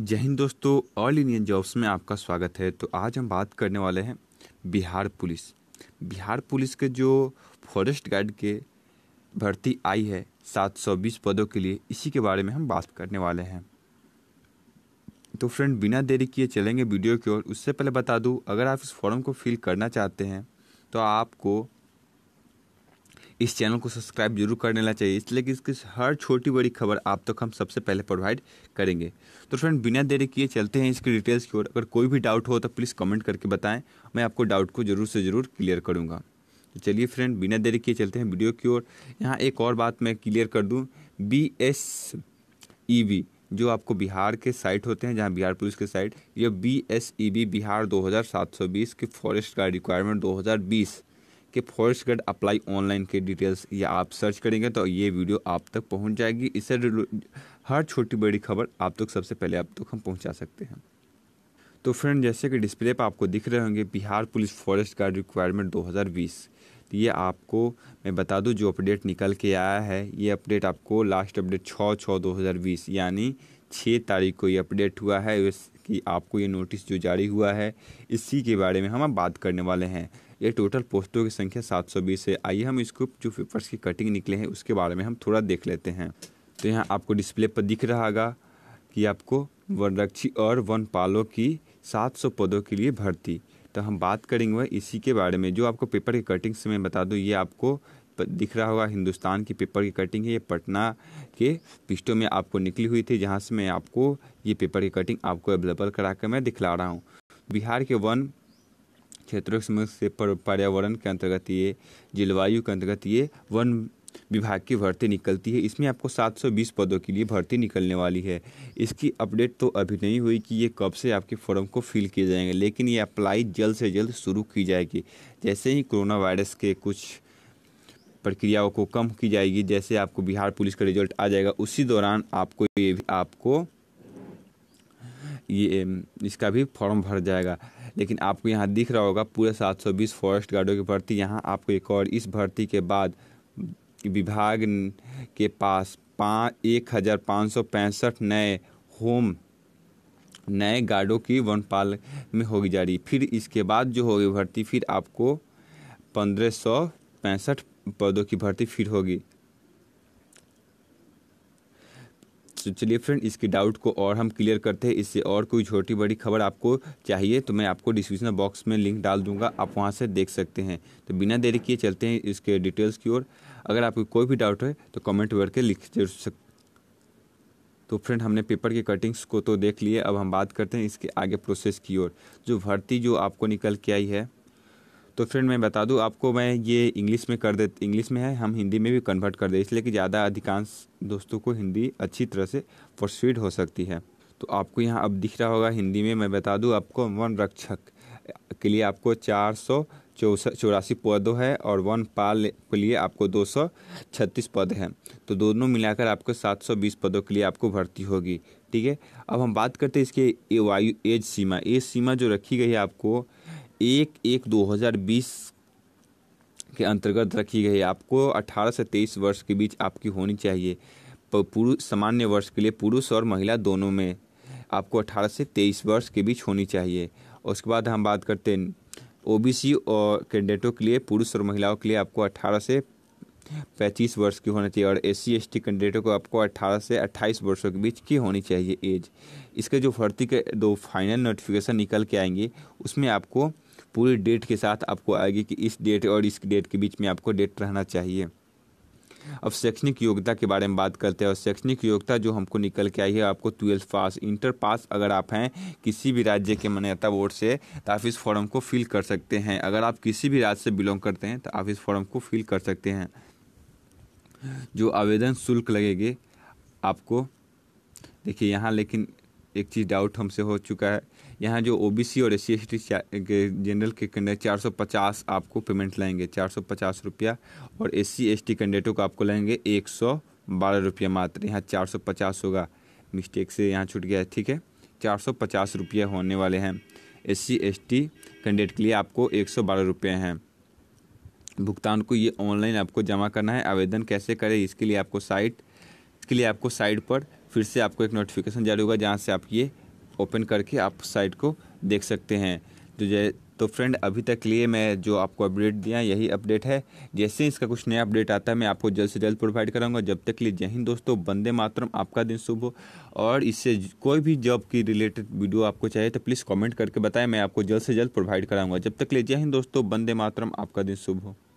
जय हिंद दोस्तों all Indian jobs में आपका स्वागत है तो आज हम बात करने वाले हैं बिहार पुलिस बिहार पुलिस के जो फॉरेस्ट गार्ड के भर्ती आई है 720 पदों के लिए इसी के बारे में हम बात करने वाले हैं तो फ्रेंड बिना देरी किए चलेंगे वीडियो की ओर उससे पहले बता दूं अगर आप इस फॉर्म को फिल करना चाहते हैं तो आपको इस चैनल को सब्सक्राइब जरूर कर लेना चाहिए इसलिए कि इसकी हर छोटी बड़ी खबर आप तक हम सबसे पहले प्रोवाइड करेंगे तो फ्रेंड बिना देरी किए चलते हैं इसकी डिटेल्स की ओर अगर कोई भी डाउट हो तो प्लीज़ कमेंट करके बताएं मैं आपको डाउट को ज़रूर से ज़रूर क्लियर करूँगा तो चलिए फ्रेंड बिना देरी किए चलते हैं वीडियो की ओर यहाँ एक और बात मैं क्लियर कर दूँ बी एस ई बी जो आपको बिहार के साइट होते हैं जहाँ बिहार पुलिस के साइट या B S E B Bihar बीस के फॉरेस्ट गार्ड रिक्वायरमेंट बीस कि फॉरेस्ट गार्ड अप्लाई ऑनलाइन के डिटेल्स या आप सर्च करेंगे तो ये वीडियो आप तक पहुंच जाएगी इससे हर छोटी बड़ी खबर आप तक सबसे पहले आप तक हम पहुंचा सकते हैं तो फ्रेंड जैसे कि डिस्प्ले पर आपको दिख रहे होंगे Bihar police forest guard requirement 2020 तो ये आपको मैं बता दूँ जो अपडेट निकल के आया है ये अपडेट आपको लास्ट अपडेट छः छः दो हज़ार बीस यानी छः तारीख को ये अपडेट हुआ है कि आपको ये नोटिस जो जारी हुआ है इसी के बारे में हम बात करने वाले हैं ये टोटल पोस्टों की संख्या बीस है आइए हम इसको जो पेपर्स की कटिंग निकले हैं उसके बारे में हम थोड़ा देख लेते हैं तो यहाँ आपको डिस्प्ले पर दिख रहा होगा कि आपको वनरक्षी और वन पालों की 700 पदों के लिए भर्ती तो हम बात करेंगे वह इसी के बारे में जो आपको पेपर की कटिंग से मैं बता दूँ ये आपको दिख रहा होगा हिंदुस्तान की पेपर की कटिंग है ये पटना के पिस्टों में आपको निकली हुई थी जहाँ से मैं आपको ये पेपर की कटिंग आपको अवेलेबल करा कर मैं दिखला रहा हूँ बिहार के वन क्षेत्रों के संबंध से पर्यावरण के अंतर्गत ये जलवायु के अंतर्गत ये वन विभाग की भर्ती निकलती है इसमें आपको 720 पदों के लिए भर्ती निकलने वाली है इसकी अपडेट तो अभी नहीं हुई कि ये कब से आपके फॉर्म को फिल किए जाएंगे लेकिन ये अप्लाई जल्द से जल्द शुरू की जाएगी जैसे ही कोरोना वायरस के कुछ प्रक्रियाओं को कम की जाएगी जैसे आपको बिहार पुलिस का रिजल्ट आ जाएगा उसी दौरान आपको ये भी आपको ये इसका भी फॉर्म भर जाएगा लेकिन आपको यहाँ दिख रहा होगा पूरे 720 फॉरेस्ट गार्डों की भर्ती यहाँ आपको एक और इस भर्ती के बाद विभाग के पास पाँच एक हज़ार पाँच सौ पैंसठ नए होम नए गार्डों की वनपाल में होगी जारी फिर इसके बाद जो होगी भर्ती फिर आपको पंद्रह सौ पैंसठ पदों की भर्ती फिर होगी तो चलिए फ्रेंड इसके डाउट को और हम क्लियर करते हैं इससे और कोई छोटी बड़ी खबर आपको चाहिए तो मैं आपको डिस्क्रिप्शन बॉक्स में लिंक डाल दूंगा आप वहाँ से देख सकते हैं तो बिना देरी किए चलते हैं इसके डिटेल्स की ओर अगर आपको कोई भी डाउट है तो कमेंट करके लिख सक तो फ्रेंड हमने पेपर के कटिंग्स को तो देख लिए अब हम बात करते हैं इसके आगे प्रोसेस की ओर जो भर्ती जो आपको निकल के आई है तो फ्रेंड मैं बता दूँ आपको मैं ये इंग्लिश में कर दे इंग्लिश में है हम हिंदी में भी कन्वर्ट कर दें इसलिए कि ज़्यादा अधिकांश दोस्तों को हिंदी अच्छी तरह से प्रोसीड हो सकती है तो आपको यहाँ अब दिख रहा होगा हिंदी में मैं बता दूँ आपको वन रक्षक के लिए आपको चार सौ चौरासी पदों है और वन पाल के लिए आपको दो सौ छत्तीस पद हैं तो दोनों मिलाकर आपको सात सौ बीस पदों के लिए आपको भर्ती होगी ठीक है अब हम बात करते हैं इसके वायु एज सीमा एज सीमा जो रखी गई है आपको एक एक 2020 के अंतर्गत रखी गई है आपको 18 से 23 वर्ष के बीच आपकी होनी चाहिए पुरुष सामान्य वर्ष के लिए पुरुष और महिला दोनों में आपको 18 से 23 वर्ष के बीच होनी चाहिए उसके बाद हम बात करते हैं ओबीसी और कैंडिडेटों के लिए पुरुष और महिलाओं के लिए आपको 18 से 25 वर्ष की होनी चाहिए और एस सी एस टी कैंडिडेटों को आपको 18 से 28 वर्षों के बीच की होनी चाहिए एज इसके जो भर्ती के दो फाइनल नोटिफिकेशन निकल के आएंगे उसमें आपको पूरी डेट के साथ आपको आएगी कि इस डेट और इस डेट के बीच में आपको डेट रहना चाहिए अब शैक्षणिक योग्यता के बारे में बात करते हैं और शैक्षणिक योग्यता जो हमको निकल के आई है आपको ट्वेल्थ पास इंटर पास अगर आप हैं किसी भी राज्य के मान्यता बोर्ड से तो आप इस फॉर्म को फिल कर सकते हैं अगर आप किसी भी राज्य से बिलोंग करते हैं तो आप इस फॉर्म को फिल कर सकते हैं जो आवेदन शुल्क लगेगी आपको देखिए यहाँ लेकिन एक चीज़ डाउट हमसे हो चुका है यहाँ जो ओ और एस सी के जनरल के कैंडिडेट पचास आपको पेमेंट लाएंगे पचास रुपया और एस सी कैंडिडेटों को आपको लाएंगे एक सौ बारह रुपया मात्र यहाँ चार सौ पचास होगा मिस्टेक से यहाँ छूट गया ठीक है चार सौ पचास रुपये होने वाले हैं S C S T candidate के लिए आपको एक सौ बारह रुपये हैं भुगतान को ये ऑनलाइन आपको जमा करना है आवेदन कैसे करें इसके लिए आपको साइट इसके लिए आपको साइट पर फिर से आपको एक नोटिफिकेशन जारी होगा जहाँ से आप ये ओपन करके आप साइट को देख सकते हैं तो जै तो फ्रेंड अभी तक लिए मैं जो आपको अपडेट दिया यही अपडेट है जैसे इसका कुछ नया अपडेट आता है मैं आपको जल्द से जल्द प्रोवाइड कराऊंगा जब तक लिए जय हिंद दोस्तों बंदे मातरम आपका दिन शुभ हो और इससे कोई भी जॉब की रिलेटेड वीडियो आपको चाहिए तो प्लीज़ कॉमेंट करके बताएं मैं आपको जल्द से जल्द प्रोवाइड कराऊँगा जब तक लिए जय हिंद दोस्तों बंदे मातरम आपका दिन शुभ हो